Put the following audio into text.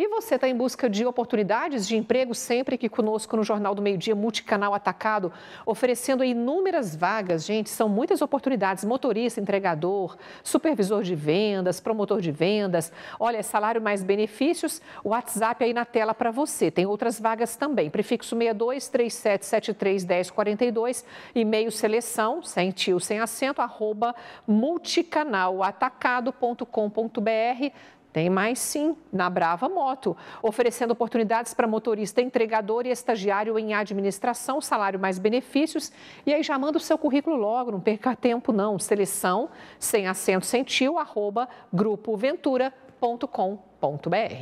E você está em busca de oportunidades de emprego sempre que conosco no Jornal do Meio Dia Multicanal Atacado, oferecendo inúmeras vagas, gente, são muitas oportunidades, motorista, entregador, supervisor de vendas, promotor de vendas, olha, salário mais benefícios, o WhatsApp aí na tela para você. Tem outras vagas também, prefixo 6237731042, e-mail seleção, sem tio, sem acento, arroba multicanalatacado.com.br tem mais sim, na Brava Moto, oferecendo oportunidades para motorista, entregador e estagiário em administração, salário mais benefícios. E aí já manda o seu currículo logo, não perca tempo não. Seleção, sem acento, sentiu, arroba grupoventura.com.br.